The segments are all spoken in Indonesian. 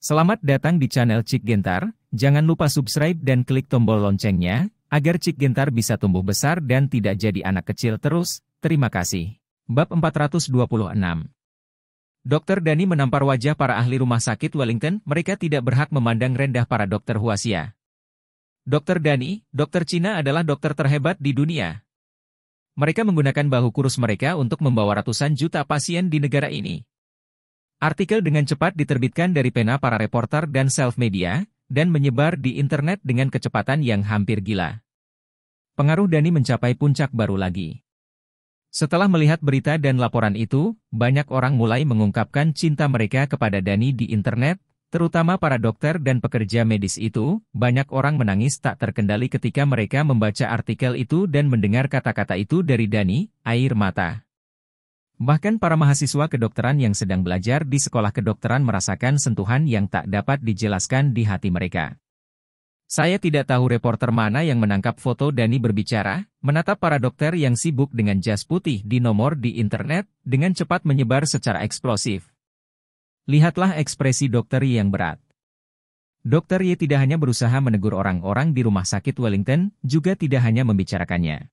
Selamat datang di channel Cik Gentar, jangan lupa subscribe dan klik tombol loncengnya, agar Cik Gentar bisa tumbuh besar dan tidak jadi anak kecil terus, terima kasih. Bab 426 Dokter Dani menampar wajah para ahli rumah sakit Wellington, mereka tidak berhak memandang rendah para dokter Huasia. Dokter Dani, dokter Cina adalah dokter terhebat di dunia. Mereka menggunakan bahu kurus mereka untuk membawa ratusan juta pasien di negara ini. Artikel dengan cepat diterbitkan dari pena para reporter dan self-media, dan menyebar di internet dengan kecepatan yang hampir gila. Pengaruh Dani mencapai puncak baru lagi. Setelah melihat berita dan laporan itu, banyak orang mulai mengungkapkan cinta mereka kepada Dani di internet, terutama para dokter dan pekerja medis itu, banyak orang menangis tak terkendali ketika mereka membaca artikel itu dan mendengar kata-kata itu dari Dani, air mata. Bahkan para mahasiswa kedokteran yang sedang belajar di sekolah kedokteran merasakan sentuhan yang tak dapat dijelaskan di hati mereka. Saya tidak tahu reporter mana yang menangkap foto Dani berbicara, menatap para dokter yang sibuk dengan jas putih di nomor di internet, dengan cepat menyebar secara eksplosif. Lihatlah ekspresi dokter yang berat. Dokter Y tidak hanya berusaha menegur orang-orang di rumah sakit Wellington, juga tidak hanya membicarakannya.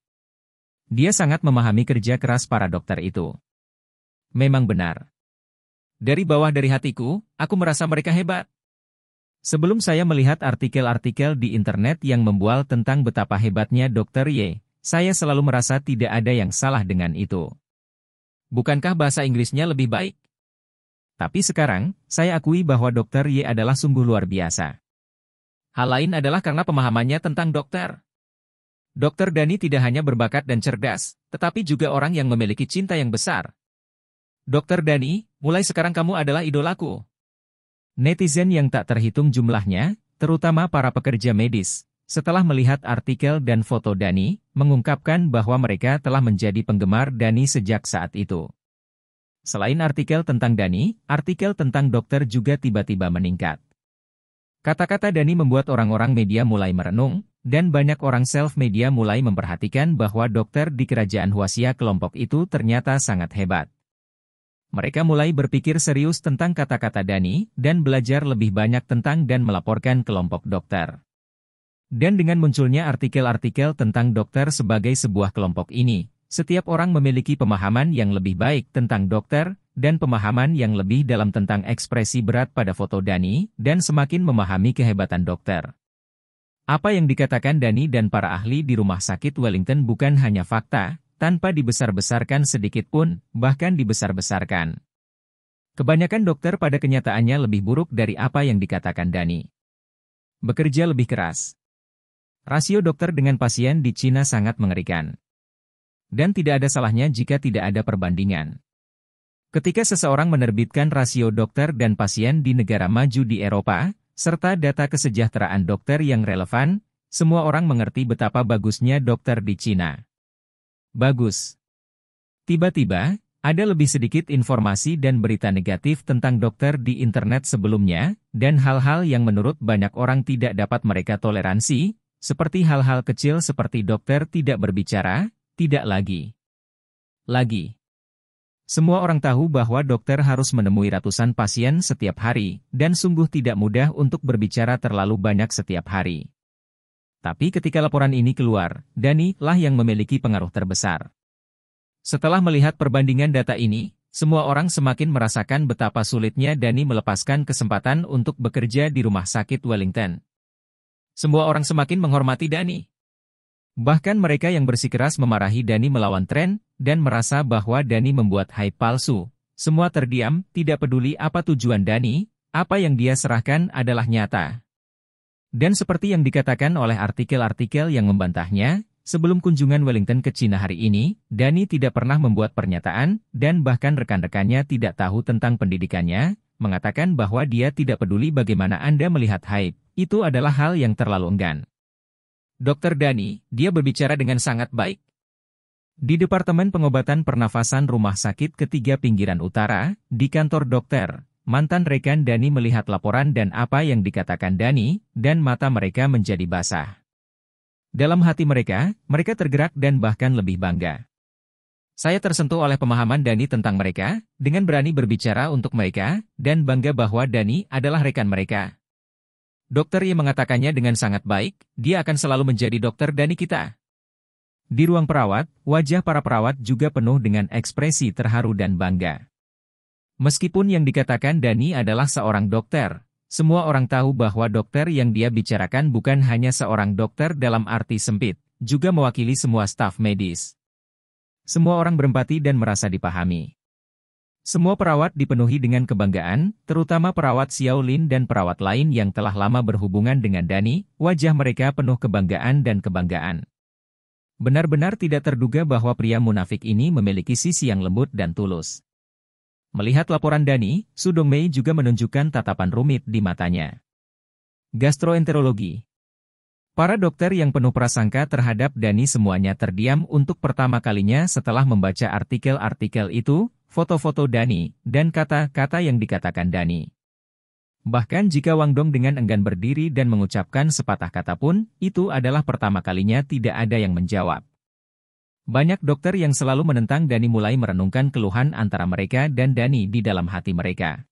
Dia sangat memahami kerja keras para dokter itu memang benar. Dari bawah dari hatiku, aku merasa mereka hebat. Sebelum saya melihat artikel-artikel di internet yang membual tentang betapa hebatnya Dr. Ye, saya selalu merasa tidak ada yang salah dengan itu. Bukankah bahasa Inggrisnya lebih baik? Tapi sekarang, saya akui bahwa Dr. Ye adalah sungguh luar biasa. Hal lain adalah karena pemahamannya tentang dokter. Dr. Dani tidak hanya berbakat dan cerdas, tetapi juga orang yang memiliki cinta yang besar, Dokter Dani, mulai sekarang kamu adalah idolaku. Netizen yang tak terhitung jumlahnya, terutama para pekerja medis, setelah melihat artikel dan foto Dani, mengungkapkan bahwa mereka telah menjadi penggemar Dani sejak saat itu. Selain artikel tentang Dani, artikel tentang dokter juga tiba-tiba meningkat. Kata-kata Dani membuat orang-orang media mulai merenung, dan banyak orang self-media mulai memperhatikan bahwa dokter di kerajaan Huasia kelompok itu ternyata sangat hebat. Mereka mulai berpikir serius tentang kata-kata Dani dan belajar lebih banyak tentang dan melaporkan kelompok dokter. Dan dengan munculnya artikel-artikel tentang dokter sebagai sebuah kelompok ini, setiap orang memiliki pemahaman yang lebih baik tentang dokter dan pemahaman yang lebih dalam tentang ekspresi berat pada foto Dani dan semakin memahami kehebatan dokter. Apa yang dikatakan Dani dan para ahli di rumah sakit Wellington bukan hanya fakta, tanpa dibesar-besarkan sedikit pun, bahkan dibesar-besarkan. Kebanyakan dokter pada kenyataannya lebih buruk dari apa yang dikatakan Dani. Bekerja lebih keras. Rasio dokter dengan pasien di Cina sangat mengerikan. Dan tidak ada salahnya jika tidak ada perbandingan. Ketika seseorang menerbitkan rasio dokter dan pasien di negara maju di Eropa, serta data kesejahteraan dokter yang relevan, semua orang mengerti betapa bagusnya dokter di Cina. Bagus. Tiba-tiba, ada lebih sedikit informasi dan berita negatif tentang dokter di internet sebelumnya, dan hal-hal yang menurut banyak orang tidak dapat mereka toleransi, seperti hal-hal kecil seperti dokter tidak berbicara, tidak lagi. Lagi. Semua orang tahu bahwa dokter harus menemui ratusan pasien setiap hari, dan sungguh tidak mudah untuk berbicara terlalu banyak setiap hari. Tapi ketika laporan ini keluar, Dani lah yang memiliki pengaruh terbesar. Setelah melihat perbandingan data ini, semua orang semakin merasakan betapa sulitnya Dani melepaskan kesempatan untuk bekerja di rumah sakit Wellington. Semua orang semakin menghormati Dani. Bahkan mereka yang bersikeras memarahi Dani melawan tren dan merasa bahwa Dani membuat hype palsu. Semua terdiam, tidak peduli apa tujuan Dani, apa yang dia serahkan adalah nyata. Dan seperti yang dikatakan oleh artikel-artikel yang membantahnya, sebelum kunjungan Wellington ke Cina hari ini, Dani tidak pernah membuat pernyataan dan bahkan rekan-rekannya tidak tahu tentang pendidikannya, mengatakan bahwa dia tidak peduli bagaimana Anda melihat hype. Itu adalah hal yang terlalu enggan. Dr. Dani, dia berbicara dengan sangat baik. Di Departemen Pengobatan Pernafasan Rumah Sakit Ketiga Pinggiran Utara, di kantor dokter, Mantan rekan Dani melihat laporan dan apa yang dikatakan Dani, dan mata mereka menjadi basah. Dalam hati mereka, mereka tergerak dan bahkan lebih bangga. Saya tersentuh oleh pemahaman Dani tentang mereka, dengan berani berbicara untuk mereka, dan bangga bahwa Dani adalah rekan mereka. Dokter yang mengatakannya dengan sangat baik, dia akan selalu menjadi dokter Dani kita. Di ruang perawat, wajah para perawat juga penuh dengan ekspresi terharu dan bangga. Meskipun yang dikatakan Dani adalah seorang dokter, semua orang tahu bahwa dokter yang dia bicarakan bukan hanya seorang dokter dalam arti sempit, juga mewakili semua staf medis. Semua orang berempati dan merasa dipahami. Semua perawat dipenuhi dengan kebanggaan, terutama perawat Xiao Lin dan perawat lain yang telah lama berhubungan dengan Dani, wajah mereka penuh kebanggaan dan kebanggaan. Benar-benar tidak terduga bahwa pria munafik ini memiliki sisi yang lembut dan tulus. Melihat laporan Dani, Sudong Mei juga menunjukkan tatapan rumit di matanya. Gastroenterologi Para dokter yang penuh prasangka terhadap Dani semuanya terdiam untuk pertama kalinya setelah membaca artikel-artikel itu, foto-foto Dani, dan kata-kata yang dikatakan Dani. Bahkan jika Wang Dong dengan enggan berdiri dan mengucapkan sepatah kata pun, itu adalah pertama kalinya tidak ada yang menjawab. Banyak dokter yang selalu menentang Dani mulai merenungkan keluhan antara mereka dan Dani di dalam hati mereka.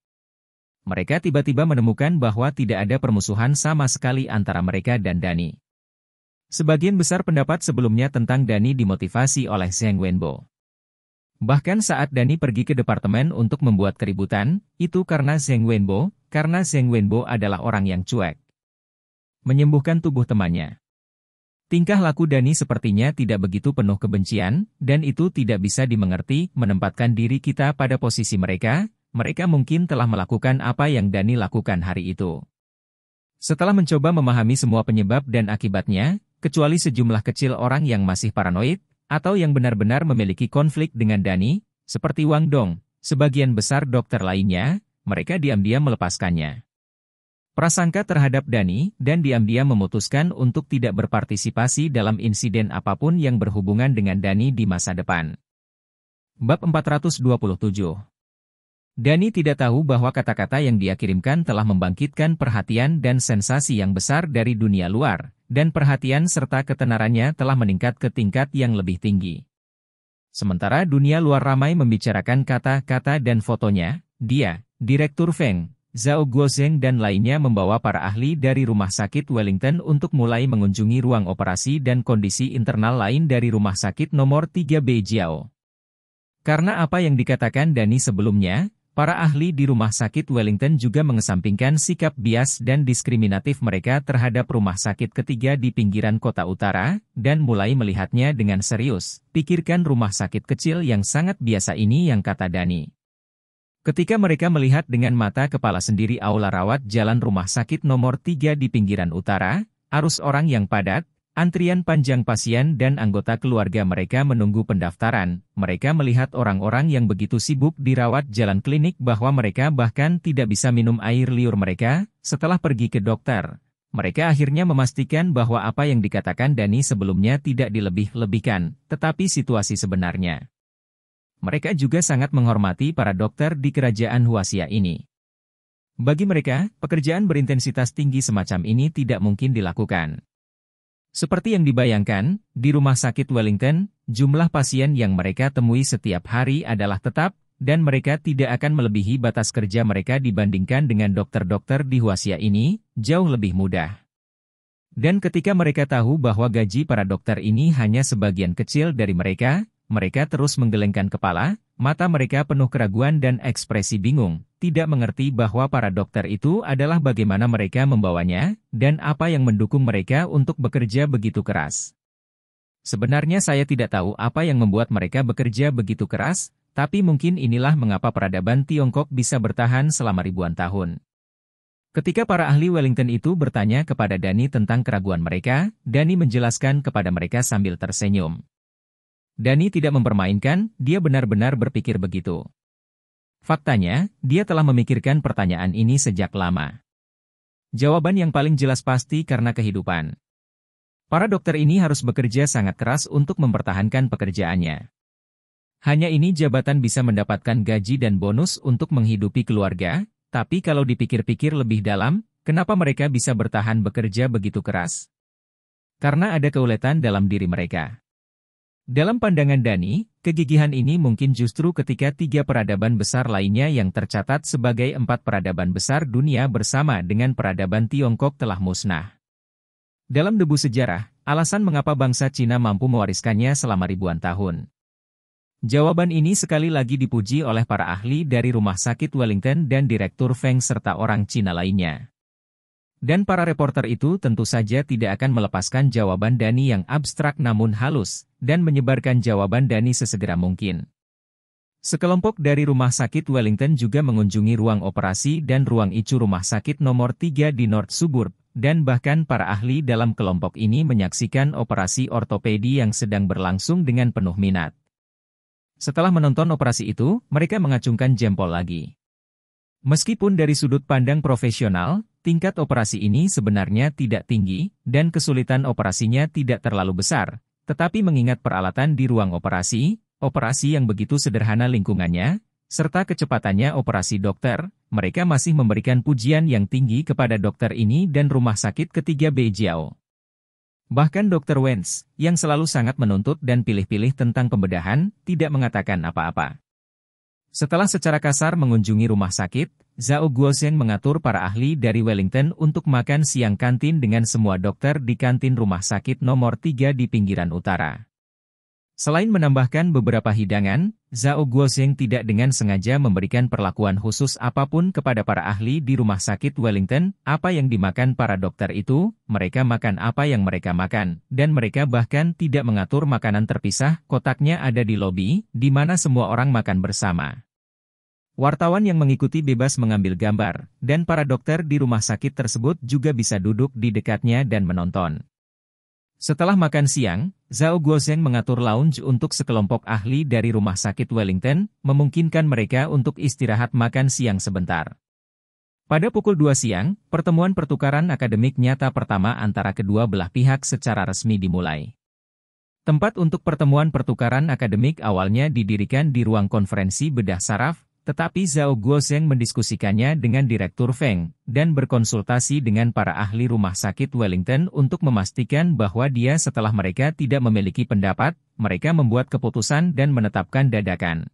Mereka tiba-tiba menemukan bahwa tidak ada permusuhan sama sekali antara mereka dan Dani. Sebagian besar pendapat sebelumnya tentang Dani dimotivasi oleh Zheng Wenbo. Bahkan saat Dani pergi ke departemen untuk membuat keributan, itu karena Zheng Wenbo, karena Zheng Wenbo adalah orang yang cuek. Menyembuhkan tubuh temannya. Tingkah laku Dani sepertinya tidak begitu penuh kebencian, dan itu tidak bisa dimengerti menempatkan diri kita pada posisi mereka, mereka mungkin telah melakukan apa yang Dani lakukan hari itu. Setelah mencoba memahami semua penyebab dan akibatnya, kecuali sejumlah kecil orang yang masih paranoid, atau yang benar-benar memiliki konflik dengan Dani, seperti Wang Dong, sebagian besar dokter lainnya, mereka diam-diam melepaskannya prasangka terhadap Dani dan diam-diam memutuskan untuk tidak berpartisipasi dalam insiden apapun yang berhubungan dengan Dani di masa depan. Bab 427 Dani tidak tahu bahwa kata-kata yang dia kirimkan telah membangkitkan perhatian dan sensasi yang besar dari dunia luar, dan perhatian serta ketenarannya telah meningkat ke tingkat yang lebih tinggi. Sementara dunia luar ramai membicarakan kata-kata dan fotonya, dia, Direktur Feng, Zhao Guozeng dan lainnya membawa para ahli dari Rumah Sakit Wellington untuk mulai mengunjungi ruang operasi dan kondisi internal lain dari Rumah Sakit nomor 3 b Jiao. Karena apa yang dikatakan Dani sebelumnya, para ahli di Rumah Sakit Wellington juga mengesampingkan sikap bias dan diskriminatif mereka terhadap rumah sakit ketiga di pinggiran kota utara, dan mulai melihatnya dengan serius, pikirkan rumah sakit kecil yang sangat biasa ini yang kata Dani. Ketika mereka melihat dengan mata kepala sendiri aula rawat jalan rumah sakit nomor 3 di pinggiran utara, arus orang yang padat, antrian panjang pasien dan anggota keluarga mereka menunggu pendaftaran, mereka melihat orang-orang yang begitu sibuk dirawat jalan klinik bahwa mereka bahkan tidak bisa minum air liur mereka setelah pergi ke dokter. Mereka akhirnya memastikan bahwa apa yang dikatakan Dani sebelumnya tidak dilebih-lebihkan, tetapi situasi sebenarnya mereka juga sangat menghormati para dokter di kerajaan Huasia ini. Bagi mereka, pekerjaan berintensitas tinggi semacam ini tidak mungkin dilakukan. Seperti yang dibayangkan, di rumah sakit Wellington, jumlah pasien yang mereka temui setiap hari adalah tetap, dan mereka tidak akan melebihi batas kerja mereka dibandingkan dengan dokter-dokter di Huasia ini, jauh lebih mudah. Dan ketika mereka tahu bahwa gaji para dokter ini hanya sebagian kecil dari mereka, mereka terus menggelengkan kepala, mata mereka penuh keraguan dan ekspresi bingung, tidak mengerti bahwa para dokter itu adalah bagaimana mereka membawanya, dan apa yang mendukung mereka untuk bekerja begitu keras. Sebenarnya saya tidak tahu apa yang membuat mereka bekerja begitu keras, tapi mungkin inilah mengapa peradaban Tiongkok bisa bertahan selama ribuan tahun. Ketika para ahli Wellington itu bertanya kepada Dani tentang keraguan mereka, Dani menjelaskan kepada mereka sambil tersenyum. Dani tidak mempermainkan, dia benar-benar berpikir begitu. Faktanya, dia telah memikirkan pertanyaan ini sejak lama. Jawaban yang paling jelas pasti karena kehidupan. Para dokter ini harus bekerja sangat keras untuk mempertahankan pekerjaannya. Hanya ini jabatan bisa mendapatkan gaji dan bonus untuk menghidupi keluarga, tapi kalau dipikir-pikir lebih dalam, kenapa mereka bisa bertahan bekerja begitu keras? Karena ada keuletan dalam diri mereka. Dalam pandangan Dani, kegigihan ini mungkin justru ketika tiga peradaban besar lainnya yang tercatat sebagai empat peradaban besar dunia bersama dengan peradaban Tiongkok telah musnah. Dalam debu sejarah, alasan mengapa bangsa Cina mampu mewariskannya selama ribuan tahun. Jawaban ini sekali lagi dipuji oleh para ahli dari Rumah Sakit Wellington dan Direktur Feng serta orang Cina lainnya. Dan para reporter itu tentu saja tidak akan melepaskan jawaban Dani yang abstrak namun halus, dan menyebarkan jawaban Dani sesegera mungkin. Sekelompok dari Rumah Sakit Wellington juga mengunjungi ruang operasi dan ruang ICU Rumah Sakit nomor 3 di North Suburb, dan bahkan para ahli dalam kelompok ini menyaksikan operasi ortopedi yang sedang berlangsung dengan penuh minat. Setelah menonton operasi itu, mereka mengacungkan jempol lagi. Meskipun dari sudut pandang profesional, Tingkat operasi ini sebenarnya tidak tinggi, dan kesulitan operasinya tidak terlalu besar, tetapi mengingat peralatan di ruang operasi, operasi yang begitu sederhana lingkungannya, serta kecepatannya operasi dokter, mereka masih memberikan pujian yang tinggi kepada dokter ini dan rumah sakit ketiga Beijiao. Bahkan dokter Wenz, yang selalu sangat menuntut dan pilih-pilih tentang pembedahan, tidak mengatakan apa-apa. Setelah secara kasar mengunjungi rumah sakit, Zhao Guozhen mengatur para ahli dari Wellington untuk makan siang kantin dengan semua dokter di kantin rumah sakit nomor 3 di pinggiran utara. Selain menambahkan beberapa hidangan, Zhao Guozheng tidak dengan sengaja memberikan perlakuan khusus apapun kepada para ahli di rumah sakit Wellington, apa yang dimakan para dokter itu, mereka makan apa yang mereka makan, dan mereka bahkan tidak mengatur makanan terpisah, kotaknya ada di lobi, di mana semua orang makan bersama. Wartawan yang mengikuti bebas mengambil gambar, dan para dokter di rumah sakit tersebut juga bisa duduk di dekatnya dan menonton. Setelah makan siang, Zhao Guozhen mengatur lounge untuk sekelompok ahli dari Rumah Sakit Wellington, memungkinkan mereka untuk istirahat makan siang sebentar. Pada pukul 2 siang, pertemuan pertukaran akademik nyata pertama antara kedua belah pihak secara resmi dimulai. Tempat untuk pertemuan pertukaran akademik awalnya didirikan di ruang konferensi bedah saraf tetapi Zhao Guozeng mendiskusikannya dengan Direktur Feng dan berkonsultasi dengan para ahli rumah sakit Wellington untuk memastikan bahwa dia setelah mereka tidak memiliki pendapat, mereka membuat keputusan dan menetapkan dadakan.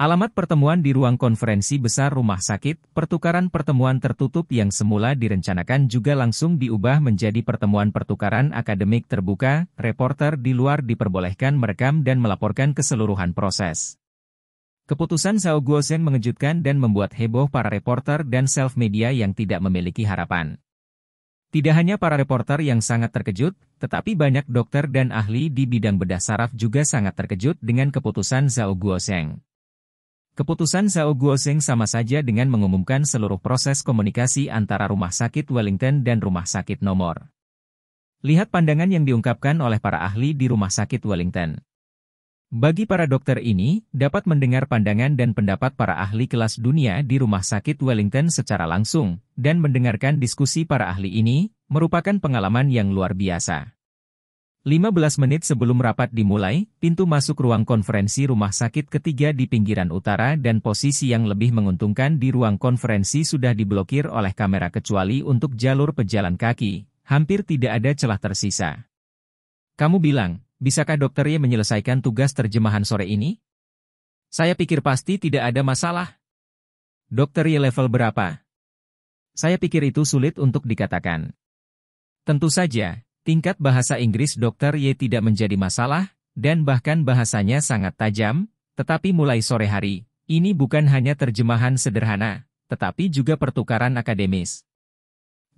Alamat pertemuan di ruang konferensi besar rumah sakit, pertukaran pertemuan tertutup yang semula direncanakan juga langsung diubah menjadi pertemuan pertukaran akademik terbuka, reporter di luar diperbolehkan merekam dan melaporkan keseluruhan proses. Keputusan Zhao Guozhen mengejutkan dan membuat heboh para reporter dan self-media yang tidak memiliki harapan. Tidak hanya para reporter yang sangat terkejut, tetapi banyak dokter dan ahli di bidang bedah saraf juga sangat terkejut dengan keputusan Zhao Guozhen. Keputusan Zhao Guozhen sama saja dengan mengumumkan seluruh proses komunikasi antara Rumah Sakit Wellington dan Rumah Sakit Nomor. Lihat pandangan yang diungkapkan oleh para ahli di Rumah Sakit Wellington. Bagi para dokter ini, dapat mendengar pandangan dan pendapat para ahli kelas dunia di Rumah Sakit Wellington secara langsung, dan mendengarkan diskusi para ahli ini, merupakan pengalaman yang luar biasa. 15 menit sebelum rapat dimulai, pintu masuk ruang konferensi rumah sakit ketiga di pinggiran utara dan posisi yang lebih menguntungkan di ruang konferensi sudah diblokir oleh kamera kecuali untuk jalur pejalan kaki, hampir tidak ada celah tersisa. Kamu bilang, bisakah dokter Ye menyelesaikan tugas terjemahan sore ini? Saya pikir pasti tidak ada masalah. Dokter Ye level berapa? Saya pikir itu sulit untuk dikatakan. Tentu saja, tingkat bahasa Inggris dokter Ye tidak menjadi masalah, dan bahkan bahasanya sangat tajam, tetapi mulai sore hari, ini bukan hanya terjemahan sederhana, tetapi juga pertukaran akademis.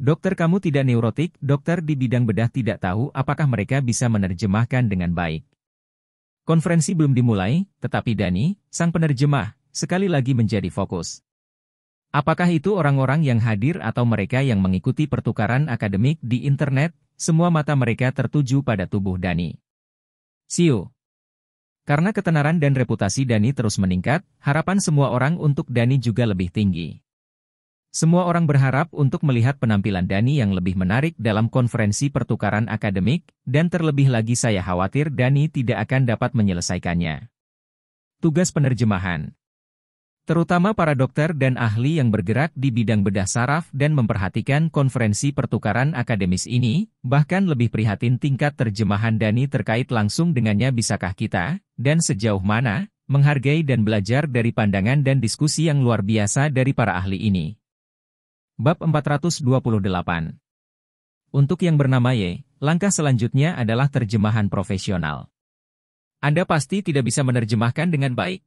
Dokter kamu tidak neurotik, dokter di bidang bedah tidak tahu apakah mereka bisa menerjemahkan dengan baik. Konferensi belum dimulai, tetapi Dani, sang penerjemah, sekali lagi menjadi fokus. Apakah itu orang-orang yang hadir atau mereka yang mengikuti pertukaran akademik di internet, semua mata mereka tertuju pada tubuh Dani. Siu. Karena ketenaran dan reputasi Dani terus meningkat, harapan semua orang untuk Dani juga lebih tinggi. Semua orang berharap untuk melihat penampilan Dani yang lebih menarik dalam konferensi pertukaran akademik, dan terlebih lagi saya khawatir Dani tidak akan dapat menyelesaikannya. Tugas penerjemahan Terutama para dokter dan ahli yang bergerak di bidang bedah saraf dan memperhatikan konferensi pertukaran akademis ini, bahkan lebih prihatin tingkat terjemahan Dani terkait langsung dengannya bisakah kita, dan sejauh mana, menghargai dan belajar dari pandangan dan diskusi yang luar biasa dari para ahli ini. Bab 428 Untuk yang bernama Y, langkah selanjutnya adalah terjemahan profesional. Anda pasti tidak bisa menerjemahkan dengan baik.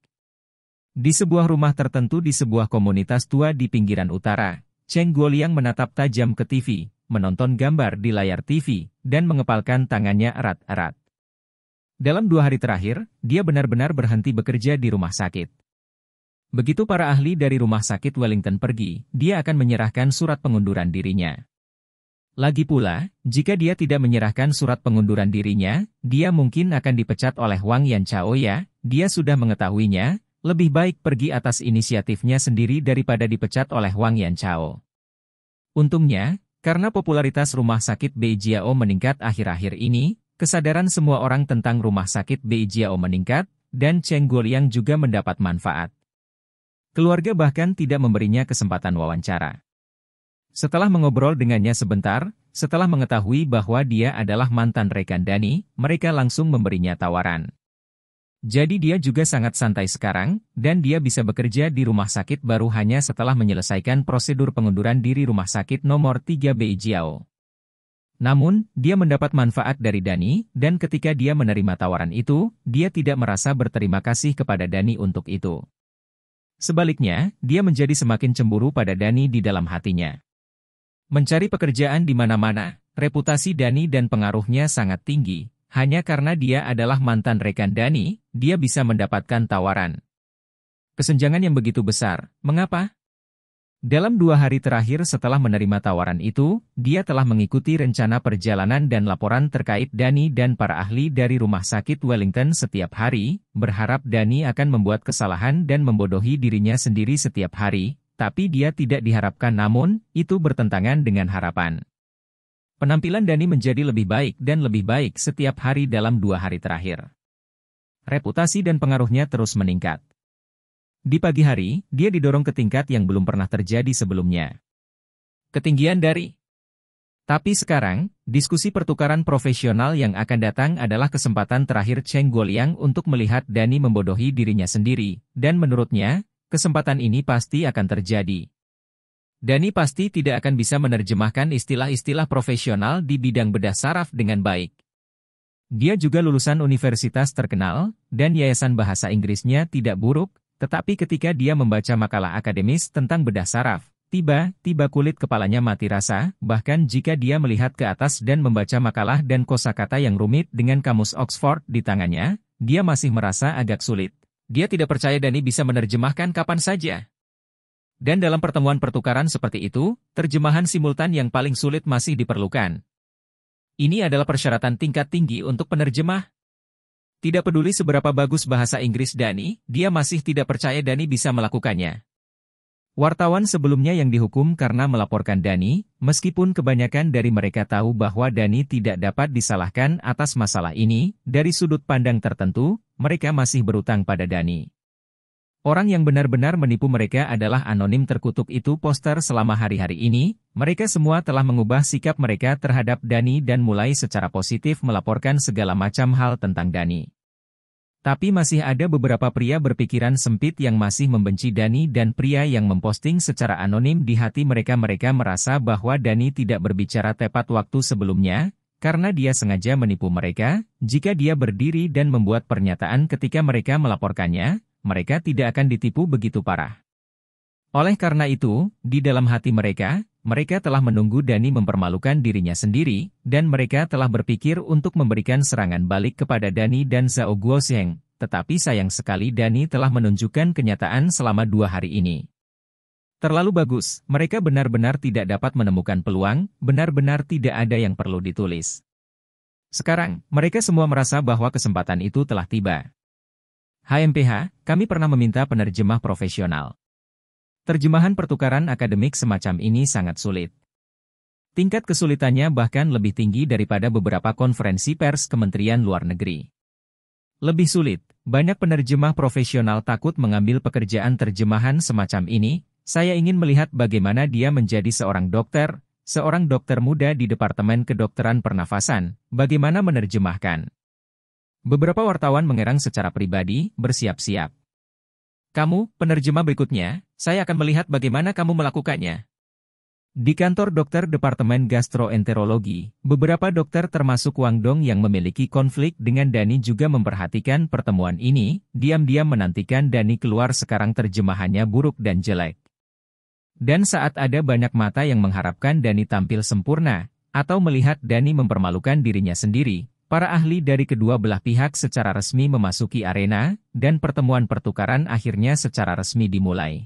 Di sebuah rumah tertentu di sebuah komunitas tua di pinggiran utara, Cheng Guoliang menatap tajam ke TV, menonton gambar di layar TV, dan mengepalkan tangannya erat-erat. Dalam dua hari terakhir, dia benar-benar berhenti bekerja di rumah sakit. Begitu para ahli dari rumah sakit Wellington pergi, dia akan menyerahkan surat pengunduran dirinya. Lagi pula, jika dia tidak menyerahkan surat pengunduran dirinya, dia mungkin akan dipecat oleh Wang Yan Chao ya, dia sudah mengetahuinya, lebih baik pergi atas inisiatifnya sendiri daripada dipecat oleh Wang Yan Chao. Untungnya, karena popularitas rumah sakit Beijiao meningkat akhir-akhir ini, kesadaran semua orang tentang rumah sakit Beijiao meningkat, dan Cheng Guoliang juga mendapat manfaat. Keluarga bahkan tidak memberinya kesempatan wawancara. Setelah mengobrol dengannya sebentar, setelah mengetahui bahwa dia adalah mantan rekan Dani, mereka langsung memberinya tawaran. Jadi dia juga sangat santai sekarang, dan dia bisa bekerja di rumah sakit baru hanya setelah menyelesaikan prosedur pengunduran diri rumah sakit nomor 3 BI Jiao. Namun, dia mendapat manfaat dari Dani, dan ketika dia menerima tawaran itu, dia tidak merasa berterima kasih kepada Dani untuk itu. Sebaliknya, dia menjadi semakin cemburu pada Dani di dalam hatinya. Mencari pekerjaan di mana-mana, reputasi Dani dan pengaruhnya sangat tinggi. Hanya karena dia adalah mantan rekan Dani, dia bisa mendapatkan tawaran. Kesenjangan yang begitu besar, mengapa? Dalam dua hari terakhir setelah menerima tawaran itu, dia telah mengikuti rencana perjalanan dan laporan terkait Dani dan para ahli dari rumah sakit Wellington setiap hari, berharap Dani akan membuat kesalahan dan membodohi dirinya sendiri setiap hari, tapi dia tidak diharapkan namun, itu bertentangan dengan harapan. Penampilan Dani menjadi lebih baik dan lebih baik setiap hari dalam dua hari terakhir. Reputasi dan pengaruhnya terus meningkat. Di pagi hari, dia didorong ke tingkat yang belum pernah terjadi sebelumnya. Ketinggian dari tapi sekarang, diskusi pertukaran profesional yang akan datang adalah kesempatan terakhir Cheng Guoliang untuk melihat Dani membodohi dirinya sendiri, dan menurutnya, kesempatan ini pasti akan terjadi. Dani pasti tidak akan bisa menerjemahkan istilah-istilah profesional di bidang bedah saraf dengan baik. Dia juga lulusan universitas terkenal, dan yayasan bahasa Inggrisnya tidak buruk, tetapi ketika dia membaca makalah akademis tentang bedah saraf, tiba-tiba kulit kepalanya mati rasa, bahkan jika dia melihat ke atas dan membaca makalah dan kosakata yang rumit dengan kamus Oxford di tangannya, dia masih merasa agak sulit. Dia tidak percaya Dani bisa menerjemahkan kapan saja. Dan dalam pertemuan pertukaran seperti itu, terjemahan simultan yang paling sulit masih diperlukan. Ini adalah persyaratan tingkat tinggi untuk penerjemah. Tidak peduli seberapa bagus bahasa Inggris Dani, dia masih tidak percaya Dani bisa melakukannya. Wartawan sebelumnya yang dihukum karena melaporkan Dani, meskipun kebanyakan dari mereka tahu bahwa Dani tidak dapat disalahkan atas masalah ini, dari sudut pandang tertentu, mereka masih berutang pada Dani. Orang yang benar-benar menipu mereka adalah anonim terkutuk itu poster selama hari-hari ini, mereka semua telah mengubah sikap mereka terhadap Dani dan mulai secara positif melaporkan segala macam hal tentang Dani. Tapi masih ada beberapa pria berpikiran sempit yang masih membenci Dani dan pria yang memposting secara anonim di hati mereka-mereka merasa bahwa Dani tidak berbicara tepat waktu sebelumnya, karena dia sengaja menipu mereka, jika dia berdiri dan membuat pernyataan ketika mereka melaporkannya, mereka tidak akan ditipu begitu parah. Oleh karena itu, di dalam hati mereka, mereka telah menunggu Dani mempermalukan dirinya sendiri, dan mereka telah berpikir untuk memberikan serangan balik kepada Dani dan Zhao Guosheng, tetapi sayang sekali Dani telah menunjukkan kenyataan selama dua hari ini. Terlalu bagus, mereka benar-benar tidak dapat menemukan peluang, benar-benar tidak ada yang perlu ditulis. Sekarang, mereka semua merasa bahwa kesempatan itu telah tiba. HMPH, kami pernah meminta penerjemah profesional. Terjemahan pertukaran akademik semacam ini sangat sulit. Tingkat kesulitannya bahkan lebih tinggi daripada beberapa konferensi pers Kementerian Luar Negeri. Lebih sulit, banyak penerjemah profesional takut mengambil pekerjaan terjemahan semacam ini. Saya ingin melihat bagaimana dia menjadi seorang dokter, seorang dokter muda di Departemen Kedokteran Pernafasan, bagaimana menerjemahkan. Beberapa wartawan mengerang secara pribadi, bersiap-siap. Kamu, penerjemah berikutnya, saya akan melihat bagaimana kamu melakukannya. Di kantor dokter Departemen Gastroenterologi, beberapa dokter termasuk Wang Dong yang memiliki konflik dengan Dani juga memperhatikan pertemuan ini, diam-diam menantikan Dani keluar sekarang terjemahannya buruk dan jelek. Dan saat ada banyak mata yang mengharapkan Dani tampil sempurna, atau melihat Dani mempermalukan dirinya sendiri, Para ahli dari kedua belah pihak secara resmi memasuki arena, dan pertemuan pertukaran akhirnya secara resmi dimulai.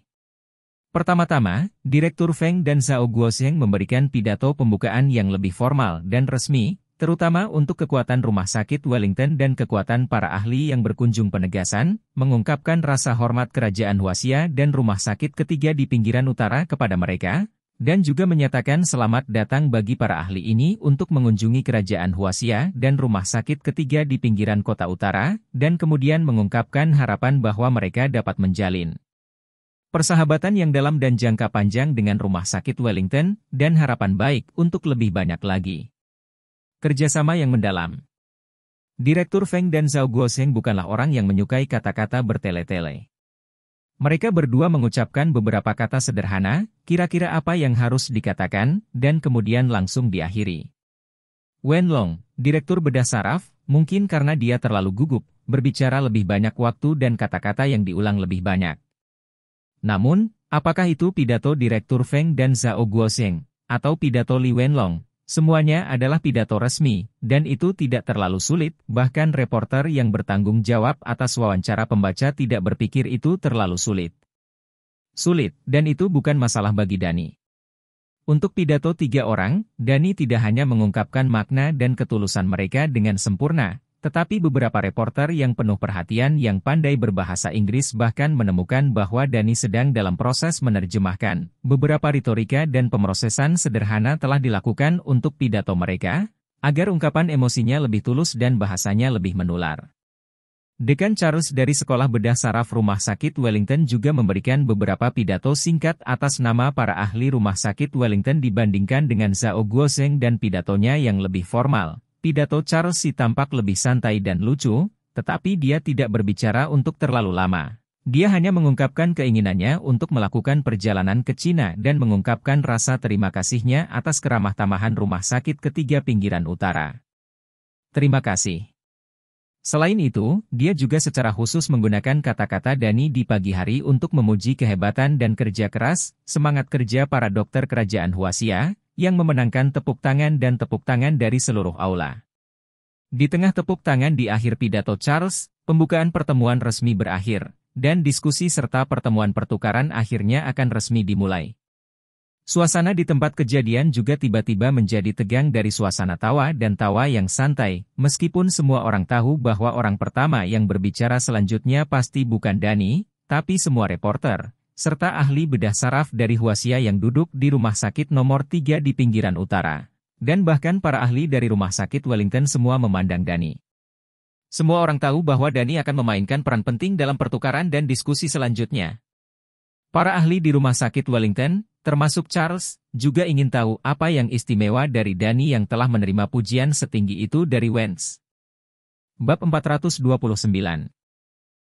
Pertama-tama, Direktur Feng dan Zhao Guoseng memberikan pidato pembukaan yang lebih formal dan resmi, terutama untuk kekuatan rumah sakit Wellington dan kekuatan para ahli yang berkunjung penegasan, mengungkapkan rasa hormat kerajaan Huasia dan rumah sakit ketiga di pinggiran utara kepada mereka, dan juga menyatakan selamat datang bagi para ahli ini untuk mengunjungi kerajaan Huasia dan rumah sakit ketiga di pinggiran kota utara, dan kemudian mengungkapkan harapan bahwa mereka dapat menjalin persahabatan yang dalam dan jangka panjang dengan rumah sakit Wellington, dan harapan baik untuk lebih banyak lagi. Kerjasama yang mendalam Direktur Feng dan Zhao Guoseng bukanlah orang yang menyukai kata-kata bertele-tele. Mereka berdua mengucapkan beberapa kata sederhana, kira-kira apa yang harus dikatakan, dan kemudian langsung diakhiri. Wen Long, Direktur Bedah Saraf, mungkin karena dia terlalu gugup, berbicara lebih banyak waktu dan kata-kata yang diulang lebih banyak. Namun, apakah itu pidato Direktur Feng dan Zhao Guoseng, atau pidato Li Wenlong? Semuanya adalah pidato resmi, dan itu tidak terlalu sulit, bahkan reporter yang bertanggung jawab atas wawancara pembaca tidak berpikir itu terlalu sulit. Sulit, dan itu bukan masalah bagi Dani. Untuk pidato tiga orang, Dani tidak hanya mengungkapkan makna dan ketulusan mereka dengan sempurna, tetapi beberapa reporter yang penuh perhatian yang pandai berbahasa Inggris bahkan menemukan bahwa Dani sedang dalam proses menerjemahkan. Beberapa retorika dan pemrosesan sederhana telah dilakukan untuk pidato mereka, agar ungkapan emosinya lebih tulus dan bahasanya lebih menular. Dekan Charles dari Sekolah Bedah Saraf Rumah Sakit Wellington juga memberikan beberapa pidato singkat atas nama para ahli Rumah Sakit Wellington dibandingkan dengan Zhao Guozeng dan pidatonya yang lebih formal. Pidato Charles si tampak lebih santai dan lucu, tetapi dia tidak berbicara untuk terlalu lama. Dia hanya mengungkapkan keinginannya untuk melakukan perjalanan ke Cina dan mengungkapkan rasa terima kasihnya atas keramah-tamahan rumah sakit ketiga pinggiran utara. Terima kasih. Selain itu, dia juga secara khusus menggunakan kata-kata Dani di pagi hari untuk memuji kehebatan dan kerja keras, semangat kerja para dokter kerajaan Huasia, yang memenangkan tepuk tangan dan tepuk tangan dari seluruh aula. Di tengah tepuk tangan di akhir pidato Charles, pembukaan pertemuan resmi berakhir, dan diskusi serta pertemuan pertukaran akhirnya akan resmi dimulai. Suasana di tempat kejadian juga tiba-tiba menjadi tegang dari suasana tawa dan tawa yang santai, meskipun semua orang tahu bahwa orang pertama yang berbicara selanjutnya pasti bukan Dani, tapi semua reporter, serta ahli bedah saraf dari Huasia yang duduk di rumah sakit nomor 3 di pinggiran utara. Dan bahkan para ahli dari rumah sakit Wellington semua memandang Dani. Semua orang tahu bahwa Dani akan memainkan peran penting dalam pertukaran dan diskusi selanjutnya. Para ahli di rumah sakit Wellington, termasuk Charles, juga ingin tahu apa yang istimewa dari Dani yang telah menerima pujian setinggi itu dari Wentz. Bab 429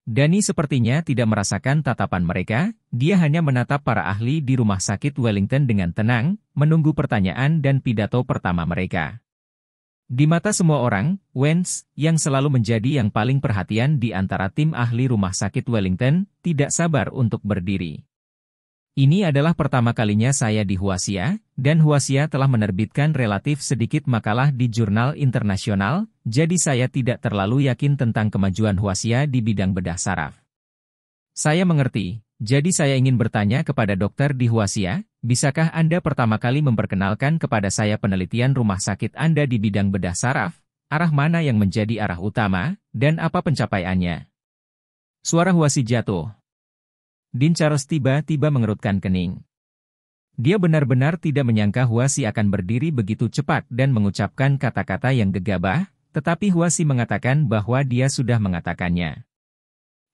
Dani sepertinya tidak merasakan tatapan mereka, dia hanya menatap para ahli di rumah sakit Wellington dengan tenang, menunggu pertanyaan dan pidato pertama mereka. Di mata semua orang, Wentz, yang selalu menjadi yang paling perhatian di antara tim ahli rumah sakit Wellington, tidak sabar untuk berdiri. Ini adalah pertama kalinya saya di Huasia, dan Huasia telah menerbitkan relatif sedikit makalah di jurnal internasional, jadi saya tidak terlalu yakin tentang kemajuan Huasia di bidang bedah saraf. Saya mengerti, jadi saya ingin bertanya kepada dokter di Huasia, bisakah Anda pertama kali memperkenalkan kepada saya penelitian rumah sakit Anda di bidang bedah saraf, arah mana yang menjadi arah utama, dan apa pencapaiannya? Suara Huasi jatuh. Din Charles tiba-tiba mengerutkan kening. Dia benar-benar tidak menyangka Huasi akan berdiri begitu cepat dan mengucapkan kata-kata yang gegabah, tetapi Huasi mengatakan bahwa dia sudah mengatakannya.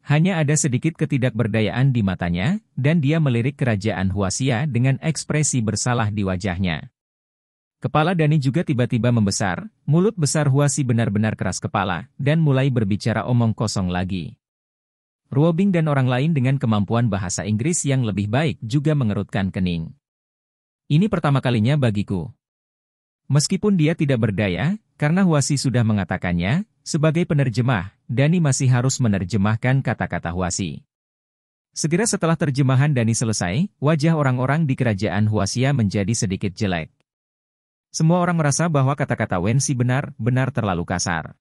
Hanya ada sedikit ketidakberdayaan di matanya, dan dia melirik kerajaan Huasia dengan ekspresi bersalah di wajahnya. Kepala Dani juga tiba-tiba membesar, mulut besar Huasi benar-benar keras kepala, dan mulai berbicara omong kosong lagi. Ruobing dan orang lain dengan kemampuan bahasa Inggris yang lebih baik juga mengerutkan kening. Ini pertama kalinya bagiku. Meskipun dia tidak berdaya, karena Huasi sudah mengatakannya, sebagai penerjemah, Dani masih harus menerjemahkan kata-kata Huasi. Segera setelah terjemahan Dani selesai, wajah orang-orang di kerajaan Huasia menjadi sedikit jelek. Semua orang merasa bahwa kata-kata Wensi benar-benar terlalu kasar.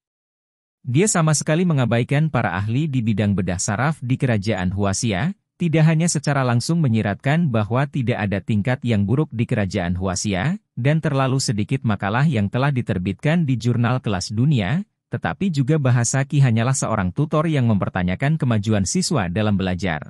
Dia sama sekali mengabaikan para ahli di bidang bedah saraf di kerajaan Huasia, tidak hanya secara langsung menyiratkan bahwa tidak ada tingkat yang buruk di kerajaan Huasia, dan terlalu sedikit makalah yang telah diterbitkan di jurnal kelas dunia, tetapi juga bahasa Ki hanyalah seorang tutor yang mempertanyakan kemajuan siswa dalam belajar.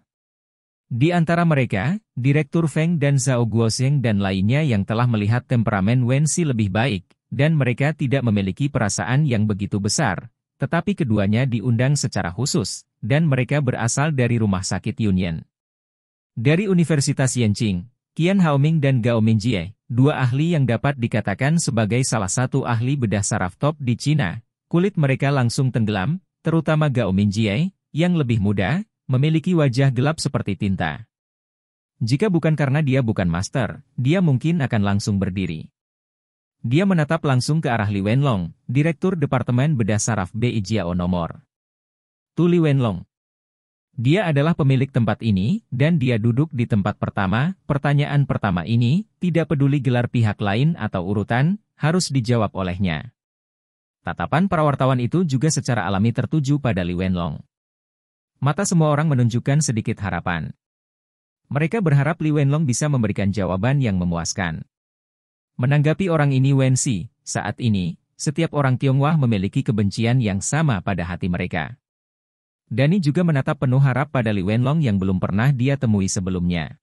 Di antara mereka, Direktur Feng dan Zhao Guoseng dan lainnya yang telah melihat temperamen Wen Wenxi lebih baik, dan mereka tidak memiliki perasaan yang begitu besar, tetapi keduanya diundang secara khusus, dan mereka berasal dari Rumah Sakit Union. Dari Universitas Yenching, Qian Haoming dan Gao Mingjie, dua ahli yang dapat dikatakan sebagai salah satu ahli bedah saraf top di Cina, kulit mereka langsung tenggelam, terutama Gao Mingjie, yang lebih muda, memiliki wajah gelap seperti tinta. Jika bukan karena dia bukan master, dia mungkin akan langsung berdiri. Dia menatap langsung ke arah Li Wenlong, Direktur Departemen Bedah Saraf Jiao nomor. Tu Li Wenlong. Dia adalah pemilik tempat ini, dan dia duduk di tempat pertama. Pertanyaan pertama ini, tidak peduli gelar pihak lain atau urutan, harus dijawab olehnya. Tatapan para wartawan itu juga secara alami tertuju pada Li Wenlong. Mata semua orang menunjukkan sedikit harapan. Mereka berharap Li Wenlong bisa memberikan jawaban yang memuaskan. Menanggapi orang ini Wensi, saat ini, setiap orang Tionghoa memiliki kebencian yang sama pada hati mereka. Dani juga menatap penuh harap pada Li Wenlong yang belum pernah dia temui sebelumnya.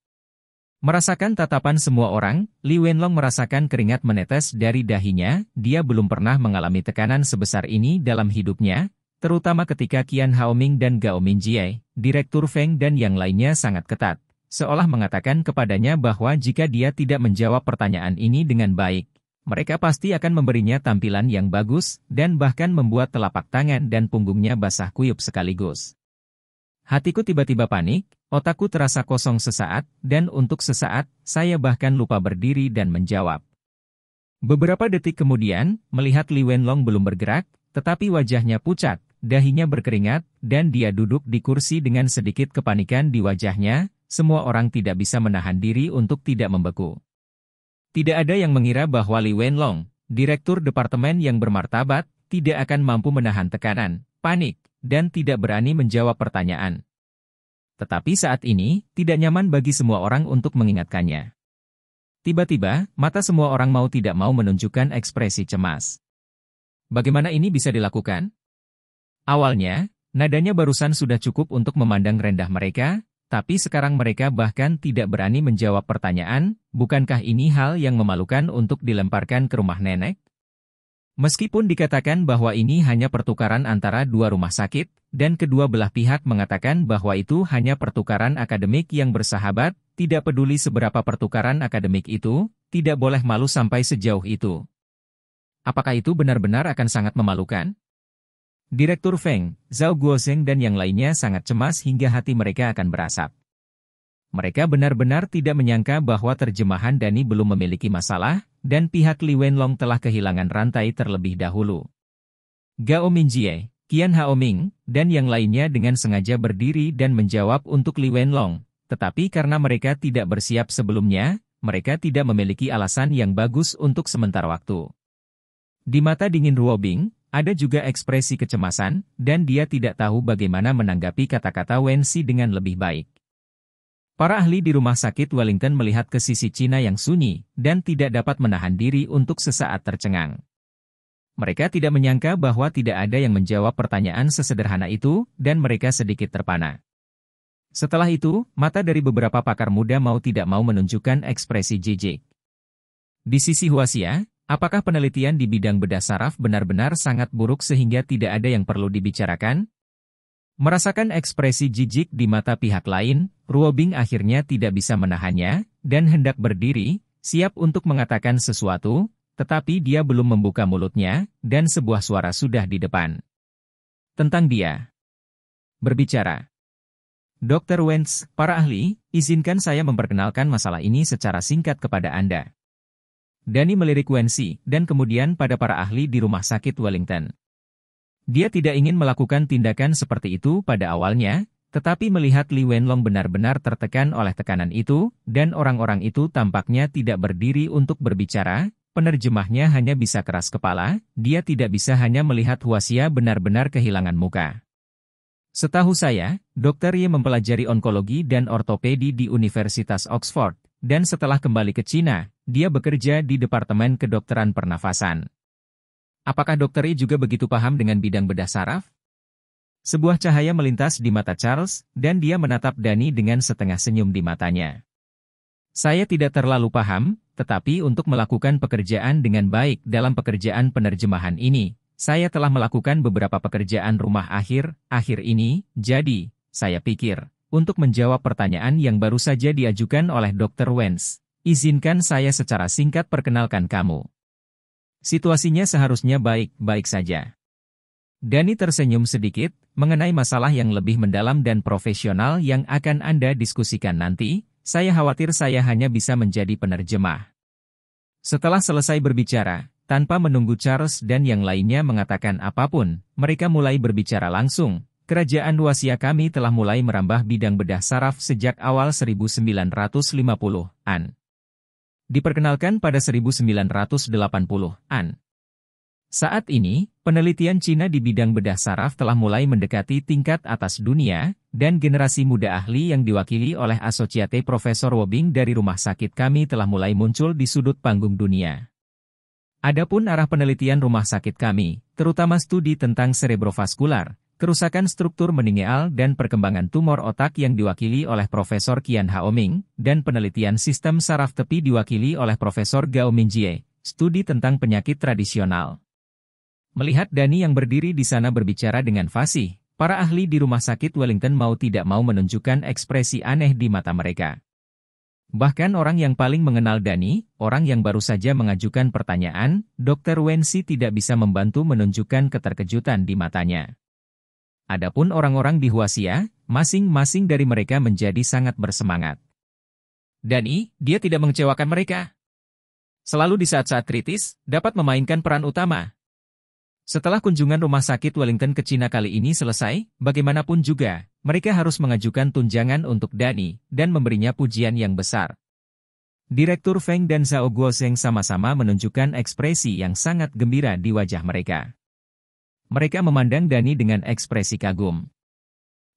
Merasakan tatapan semua orang, Li Wenlong merasakan keringat menetes dari dahinya, dia belum pernah mengalami tekanan sebesar ini dalam hidupnya, terutama ketika Qian Haoming dan Gao Minjie, Direktur Feng dan yang lainnya sangat ketat seolah mengatakan kepadanya bahwa jika dia tidak menjawab pertanyaan ini dengan baik, mereka pasti akan memberinya tampilan yang bagus dan bahkan membuat telapak tangan dan punggungnya basah kuyup sekaligus. Hatiku tiba-tiba panik, otakku terasa kosong sesaat, dan untuk sesaat, saya bahkan lupa berdiri dan menjawab. Beberapa detik kemudian, melihat Li Wenlong belum bergerak, tetapi wajahnya pucat, dahinya berkeringat, dan dia duduk di kursi dengan sedikit kepanikan di wajahnya, semua orang tidak bisa menahan diri untuk tidak membeku. Tidak ada yang mengira bahwa Li Wenlong, Direktur Departemen yang bermartabat, tidak akan mampu menahan tekanan, panik, dan tidak berani menjawab pertanyaan. Tetapi saat ini, tidak nyaman bagi semua orang untuk mengingatkannya. Tiba-tiba, mata semua orang mau tidak mau menunjukkan ekspresi cemas. Bagaimana ini bisa dilakukan? Awalnya, nadanya barusan sudah cukup untuk memandang rendah mereka, tapi sekarang mereka bahkan tidak berani menjawab pertanyaan, bukankah ini hal yang memalukan untuk dilemparkan ke rumah nenek? Meskipun dikatakan bahwa ini hanya pertukaran antara dua rumah sakit, dan kedua belah pihak mengatakan bahwa itu hanya pertukaran akademik yang bersahabat, tidak peduli seberapa pertukaran akademik itu, tidak boleh malu sampai sejauh itu. Apakah itu benar-benar akan sangat memalukan? Direktur Feng, Zhao Guozeng dan yang lainnya sangat cemas hingga hati mereka akan berasap. Mereka benar-benar tidak menyangka bahwa terjemahan Dani belum memiliki masalah, dan pihak Li Wenlong telah kehilangan rantai terlebih dahulu. Gao Minjie, Qian Haoming, dan yang lainnya dengan sengaja berdiri dan menjawab untuk Li Wenlong, tetapi karena mereka tidak bersiap sebelumnya, mereka tidak memiliki alasan yang bagus untuk sementara waktu. Di mata dingin Ruobing, ada juga ekspresi kecemasan, dan dia tidak tahu bagaimana menanggapi kata-kata Wensi dengan lebih baik. Para ahli di rumah sakit Wellington melihat ke sisi Cina yang sunyi, dan tidak dapat menahan diri untuk sesaat tercengang. Mereka tidak menyangka bahwa tidak ada yang menjawab pertanyaan sesederhana itu, dan mereka sedikit terpana. Setelah itu, mata dari beberapa pakar muda mau tidak mau menunjukkan ekspresi jijik. Di sisi Huasia, Apakah penelitian di bidang bedah saraf benar-benar sangat buruk sehingga tidak ada yang perlu dibicarakan? Merasakan ekspresi jijik di mata pihak lain, Ruobing akhirnya tidak bisa menahannya, dan hendak berdiri, siap untuk mengatakan sesuatu, tetapi dia belum membuka mulutnya, dan sebuah suara sudah di depan. Tentang dia. Berbicara. Dr. Wentz, para ahli, izinkan saya memperkenalkan masalah ini secara singkat kepada Anda. Dani melirik Wensi dan kemudian pada para ahli di rumah sakit Wellington. Dia tidak ingin melakukan tindakan seperti itu pada awalnya, tetapi melihat Li Wenlong benar-benar tertekan oleh tekanan itu, dan orang-orang itu tampaknya tidak berdiri untuk berbicara, penerjemahnya hanya bisa keras kepala, dia tidak bisa hanya melihat Huasia benar-benar kehilangan muka. Setahu saya, Dokter Ye mempelajari onkologi dan ortopedi di Universitas Oxford, dan setelah kembali ke Cina, dia bekerja di Departemen Kedokteran Pernafasan. Apakah dokter I juga begitu paham dengan bidang bedah saraf? Sebuah cahaya melintas di mata Charles, dan dia menatap Dani dengan setengah senyum di matanya. Saya tidak terlalu paham, tetapi untuk melakukan pekerjaan dengan baik dalam pekerjaan penerjemahan ini, saya telah melakukan beberapa pekerjaan rumah akhir, akhir ini, jadi, saya pikir, untuk menjawab pertanyaan yang baru saja diajukan oleh Dr. Wenz, izinkan saya secara singkat perkenalkan kamu. Situasinya seharusnya baik-baik saja. Dani tersenyum sedikit, mengenai masalah yang lebih mendalam dan profesional yang akan Anda diskusikan nanti, saya khawatir saya hanya bisa menjadi penerjemah. Setelah selesai berbicara, tanpa menunggu Charles dan yang lainnya mengatakan apapun, mereka mulai berbicara langsung, Kerajaan Wasia kami telah mulai merambah bidang bedah saraf sejak awal 1950-an. Diperkenalkan pada 1980-an. Saat ini, penelitian Cina di bidang bedah saraf telah mulai mendekati tingkat atas dunia, dan generasi muda ahli yang diwakili oleh Asociate Profesor Wobing dari rumah sakit kami telah mulai muncul di sudut panggung dunia. Adapun arah penelitian rumah sakit kami, terutama studi tentang serebrovaskular, Kerusakan struktur meningeal dan perkembangan tumor otak yang diwakili oleh Profesor Kian Haoming, dan penelitian sistem saraf tepi diwakili oleh Profesor Gao Minjie, studi tentang penyakit tradisional. Melihat Dani yang berdiri di sana berbicara dengan fasih, para ahli di rumah sakit Wellington mau tidak mau menunjukkan ekspresi aneh di mata mereka. Bahkan orang yang paling mengenal Dani, orang yang baru saja mengajukan pertanyaan, Dr. Wensi tidak bisa membantu menunjukkan keterkejutan di matanya. Adapun orang-orang di Huasia, masing-masing dari mereka menjadi sangat bersemangat. Dan I, dia tidak mengecewakan mereka. Selalu di saat-saat kritis, dapat memainkan peran utama. Setelah kunjungan rumah sakit Wellington ke Cina kali ini selesai, bagaimanapun juga, mereka harus mengajukan tunjangan untuk Dani dan memberinya pujian yang besar. Direktur Feng dan Zhao Guoseng sama-sama menunjukkan ekspresi yang sangat gembira di wajah mereka. Mereka memandang Dani dengan ekspresi kagum.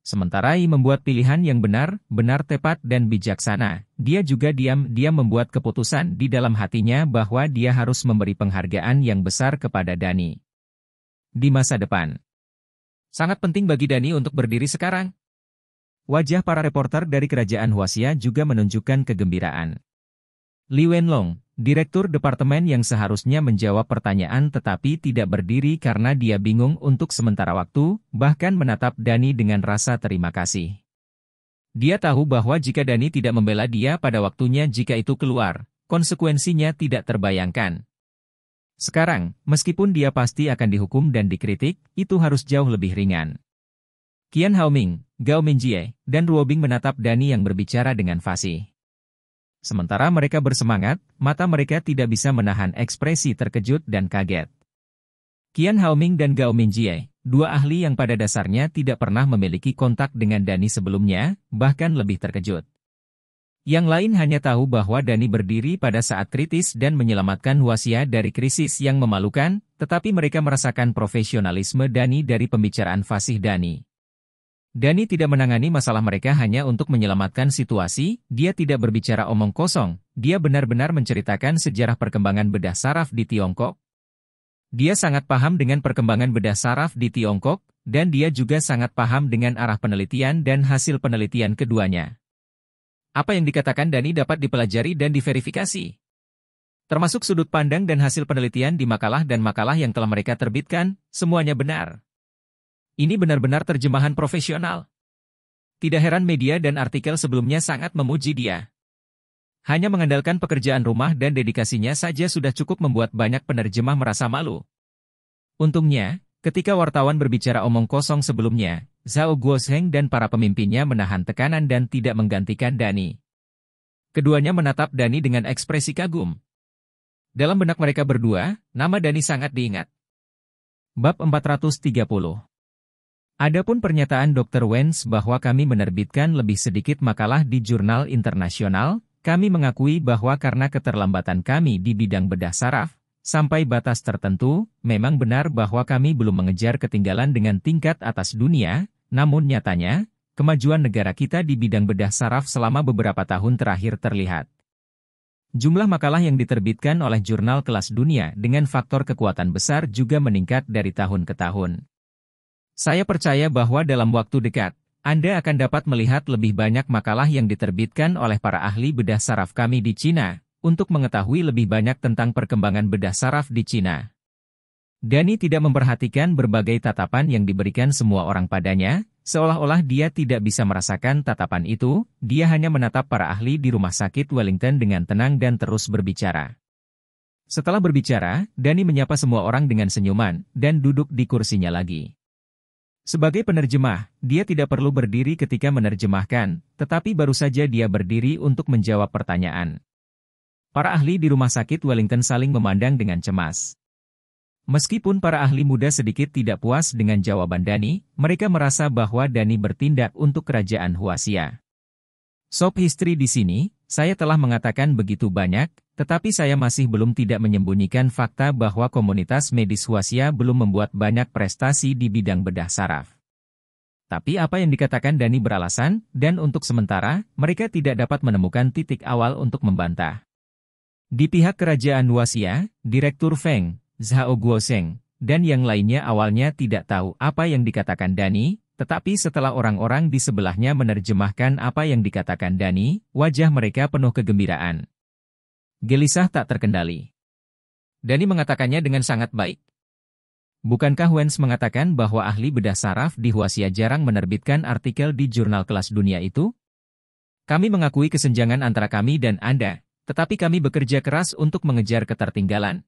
Sementara I membuat pilihan yang benar, benar tepat dan bijaksana, dia juga diam-diam membuat keputusan di dalam hatinya bahwa dia harus memberi penghargaan yang besar kepada Dani. Di masa depan. Sangat penting bagi Dani untuk berdiri sekarang. Wajah para reporter dari kerajaan Huasia juga menunjukkan kegembiraan. Li Wenlong, Direktur departemen yang seharusnya menjawab pertanyaan tetapi tidak berdiri karena dia bingung untuk sementara waktu, bahkan menatap Dani dengan rasa terima kasih. Dia tahu bahwa jika Dani tidak membela dia pada waktunya jika itu keluar, konsekuensinya tidak terbayangkan. Sekarang, meskipun dia pasti akan dihukum dan dikritik, itu harus jauh lebih ringan. Qian Haoming, Gao Minjie, dan Ruobing menatap Dani yang berbicara dengan fasih. Sementara mereka bersemangat, mata mereka tidak bisa menahan ekspresi terkejut dan kaget. Qian Haoming dan Gao Mingjie, dua ahli yang pada dasarnya tidak pernah memiliki kontak dengan Dani sebelumnya, bahkan lebih terkejut. Yang lain hanya tahu bahwa Dani berdiri pada saat kritis dan menyelamatkan Huasia dari krisis yang memalukan, tetapi mereka merasakan profesionalisme Dani dari pembicaraan fasih Dani. Dani tidak menangani masalah mereka hanya untuk menyelamatkan situasi, dia tidak berbicara omong kosong, dia benar-benar menceritakan sejarah perkembangan bedah saraf di Tiongkok. Dia sangat paham dengan perkembangan bedah saraf di Tiongkok, dan dia juga sangat paham dengan arah penelitian dan hasil penelitian keduanya. Apa yang dikatakan Dani dapat dipelajari dan diverifikasi. Termasuk sudut pandang dan hasil penelitian di makalah dan makalah yang telah mereka terbitkan, semuanya benar. Ini benar-benar terjemahan profesional. Tidak heran media dan artikel sebelumnya sangat memuji dia. Hanya mengandalkan pekerjaan rumah dan dedikasinya saja sudah cukup membuat banyak penerjemah merasa malu. Untungnya, ketika wartawan berbicara omong kosong sebelumnya, Zhao Guosheng dan para pemimpinnya menahan tekanan dan tidak menggantikan Dani. Keduanya menatap Dani dengan ekspresi kagum. Dalam benak mereka berdua, nama Dani sangat diingat. Bab 430 Adapun pernyataan Dr. Wenz bahwa kami menerbitkan lebih sedikit makalah di jurnal internasional, kami mengakui bahwa karena keterlambatan kami di bidang bedah saraf, sampai batas tertentu, memang benar bahwa kami belum mengejar ketinggalan dengan tingkat atas dunia, namun nyatanya, kemajuan negara kita di bidang bedah saraf selama beberapa tahun terakhir terlihat. Jumlah makalah yang diterbitkan oleh jurnal kelas dunia dengan faktor kekuatan besar juga meningkat dari tahun ke tahun. Saya percaya bahwa dalam waktu dekat, Anda akan dapat melihat lebih banyak makalah yang diterbitkan oleh para ahli bedah saraf kami di Cina, untuk mengetahui lebih banyak tentang perkembangan bedah saraf di Cina. Dani tidak memperhatikan berbagai tatapan yang diberikan semua orang padanya, seolah-olah dia tidak bisa merasakan tatapan itu, dia hanya menatap para ahli di rumah sakit Wellington dengan tenang dan terus berbicara. Setelah berbicara, Dani menyapa semua orang dengan senyuman, dan duduk di kursinya lagi. Sebagai penerjemah, dia tidak perlu berdiri ketika menerjemahkan, tetapi baru saja dia berdiri untuk menjawab pertanyaan. Para ahli di rumah sakit Wellington saling memandang dengan cemas. Meskipun para ahli muda sedikit tidak puas dengan jawaban Dani, mereka merasa bahwa Dani bertindak untuk kerajaan Huasia. Sob history di sini, saya telah mengatakan begitu banyak, tetapi saya masih belum tidak menyembunyikan fakta bahwa komunitas medis Wasia belum membuat banyak prestasi di bidang bedah saraf. Tapi apa yang dikatakan Dani beralasan, dan untuk sementara, mereka tidak dapat menemukan titik awal untuk membantah. Di pihak kerajaan Wasia, Direktur Feng, Zhao Guoseng, dan yang lainnya awalnya tidak tahu apa yang dikatakan Dani, tetapi setelah orang-orang di sebelahnya menerjemahkan apa yang dikatakan Dani, wajah mereka penuh kegembiraan. Gelisah tak terkendali. Dani mengatakannya dengan sangat baik. Bukankah Wens mengatakan bahwa ahli bedah saraf di Huasia jarang menerbitkan artikel di jurnal kelas dunia itu? Kami mengakui kesenjangan antara kami dan Anda, tetapi kami bekerja keras untuk mengejar ketertinggalan.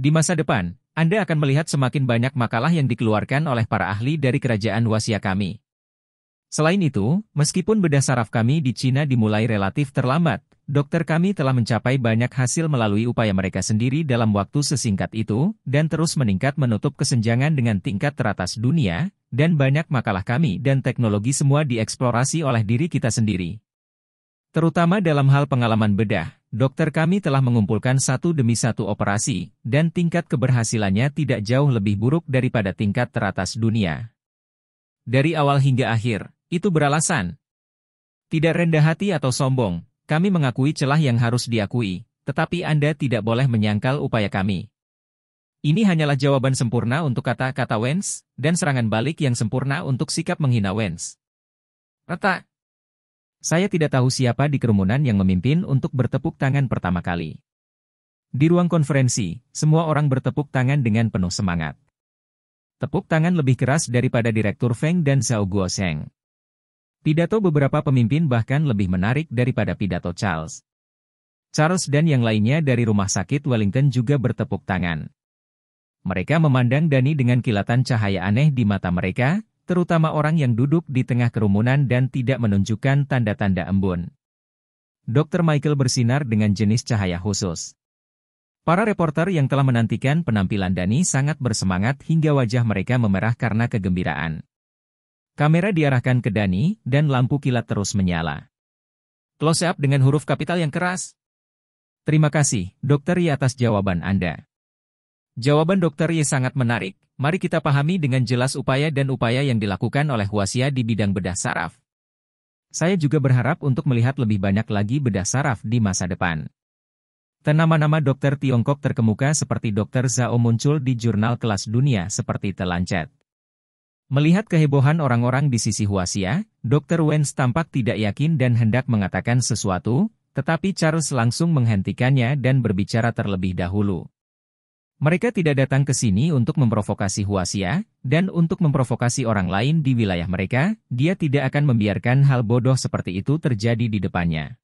Di masa depan, anda akan melihat semakin banyak makalah yang dikeluarkan oleh para ahli dari kerajaan Wasia kami. Selain itu, meskipun bedah saraf kami di Cina dimulai relatif terlambat, dokter kami telah mencapai banyak hasil melalui upaya mereka sendiri dalam waktu sesingkat itu, dan terus meningkat menutup kesenjangan dengan tingkat teratas dunia, dan banyak makalah kami dan teknologi semua dieksplorasi oleh diri kita sendiri. Terutama dalam hal pengalaman bedah. Dokter kami telah mengumpulkan satu demi satu operasi, dan tingkat keberhasilannya tidak jauh lebih buruk daripada tingkat teratas dunia. Dari awal hingga akhir, itu beralasan. Tidak rendah hati atau sombong, kami mengakui celah yang harus diakui, tetapi Anda tidak boleh menyangkal upaya kami. Ini hanyalah jawaban sempurna untuk kata-kata Wens, dan serangan balik yang sempurna untuk sikap menghina Wens. Retak. Saya tidak tahu siapa di kerumunan yang memimpin untuk bertepuk tangan pertama kali. Di ruang konferensi, semua orang bertepuk tangan dengan penuh semangat. Tepuk tangan lebih keras daripada Direktur Feng dan Zhao Guoseng. Pidato beberapa pemimpin bahkan lebih menarik daripada pidato Charles. Charles dan yang lainnya dari rumah sakit Wellington juga bertepuk tangan. Mereka memandang Dani dengan kilatan cahaya aneh di mata mereka, terutama orang yang duduk di tengah kerumunan dan tidak menunjukkan tanda-tanda embun. Dr. Michael bersinar dengan jenis cahaya khusus. Para reporter yang telah menantikan penampilan Dani sangat bersemangat hingga wajah mereka memerah karena kegembiraan. Kamera diarahkan ke Dani dan lampu kilat terus menyala. Close up dengan huruf kapital yang keras. Terima kasih, Dokter Y atas jawaban Anda. Jawaban Dokter Y sangat menarik. Mari kita pahami dengan jelas upaya dan upaya yang dilakukan oleh Huasia di bidang bedah saraf. Saya juga berharap untuk melihat lebih banyak lagi bedah saraf di masa depan. tenama nama dokter Tiongkok terkemuka seperti Dokter Zhao muncul di jurnal kelas dunia seperti Telancet. Melihat kehebohan orang-orang di sisi Huasia, Dokter Wen tampak tidak yakin dan hendak mengatakan sesuatu, tetapi Charles langsung menghentikannya dan berbicara terlebih dahulu. Mereka tidak datang ke sini untuk memprovokasi Huasia, dan untuk memprovokasi orang lain di wilayah mereka, dia tidak akan membiarkan hal bodoh seperti itu terjadi di depannya.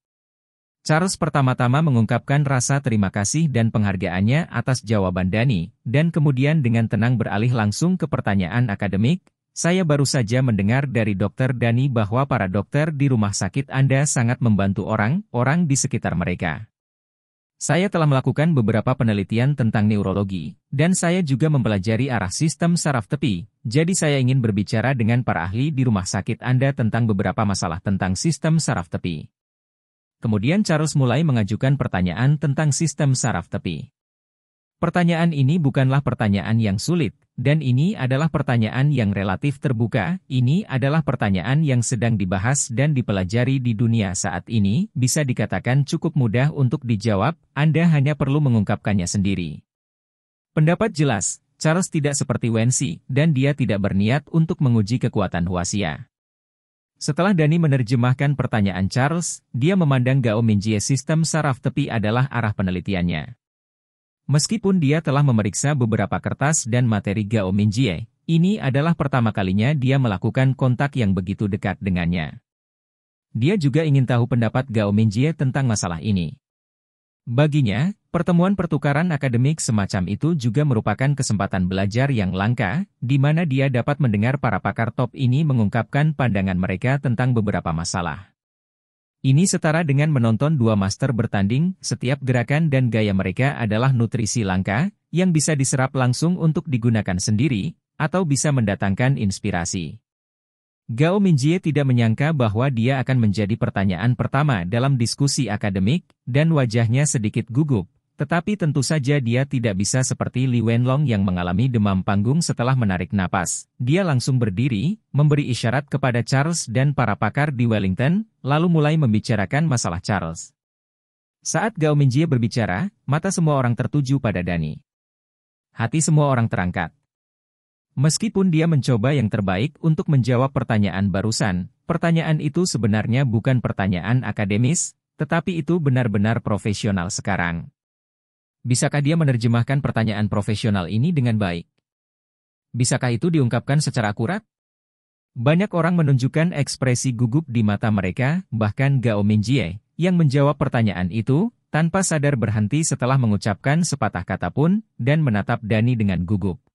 Charles pertama-tama mengungkapkan rasa terima kasih dan penghargaannya atas jawaban Dani, dan kemudian dengan tenang beralih langsung ke pertanyaan akademik, saya baru saja mendengar dari dokter Dani bahwa para dokter di rumah sakit Anda sangat membantu orang-orang di sekitar mereka. Saya telah melakukan beberapa penelitian tentang neurologi, dan saya juga mempelajari arah sistem saraf tepi, jadi saya ingin berbicara dengan para ahli di rumah sakit Anda tentang beberapa masalah tentang sistem saraf tepi. Kemudian Charles mulai mengajukan pertanyaan tentang sistem saraf tepi. Pertanyaan ini bukanlah pertanyaan yang sulit, dan ini adalah pertanyaan yang relatif terbuka, ini adalah pertanyaan yang sedang dibahas dan dipelajari di dunia saat ini, bisa dikatakan cukup mudah untuk dijawab, Anda hanya perlu mengungkapkannya sendiri. Pendapat jelas, Charles tidak seperti Wensi, dan dia tidak berniat untuk menguji kekuatan Huasia. Setelah Dani menerjemahkan pertanyaan Charles, dia memandang Gao Minjie sistem saraf tepi adalah arah penelitiannya. Meskipun dia telah memeriksa beberapa kertas dan materi Gao Minjie, ini adalah pertama kalinya dia melakukan kontak yang begitu dekat dengannya. Dia juga ingin tahu pendapat Gao Minjie tentang masalah ini. Baginya, pertemuan pertukaran akademik semacam itu juga merupakan kesempatan belajar yang langka, di mana dia dapat mendengar para pakar top ini mengungkapkan pandangan mereka tentang beberapa masalah. Ini setara dengan menonton dua master bertanding, setiap gerakan dan gaya mereka adalah nutrisi langka, yang bisa diserap langsung untuk digunakan sendiri, atau bisa mendatangkan inspirasi. Gao Minjie tidak menyangka bahwa dia akan menjadi pertanyaan pertama dalam diskusi akademik, dan wajahnya sedikit gugup, tetapi tentu saja dia tidak bisa seperti Li Wenlong yang mengalami demam panggung setelah menarik napas. Dia langsung berdiri, memberi isyarat kepada Charles dan para pakar di Wellington, lalu mulai membicarakan masalah Charles. Saat Gao Minjie berbicara, mata semua orang tertuju pada Dani. Hati semua orang terangkat. Meskipun dia mencoba yang terbaik untuk menjawab pertanyaan barusan, pertanyaan itu sebenarnya bukan pertanyaan akademis, tetapi itu benar-benar profesional sekarang. Bisakah dia menerjemahkan pertanyaan profesional ini dengan baik? Bisakah itu diungkapkan secara akurat? Banyak orang menunjukkan ekspresi gugup di mata mereka, bahkan Gao Minjie, yang menjawab pertanyaan itu, tanpa sadar berhenti setelah mengucapkan sepatah kata pun, dan menatap Dani dengan gugup.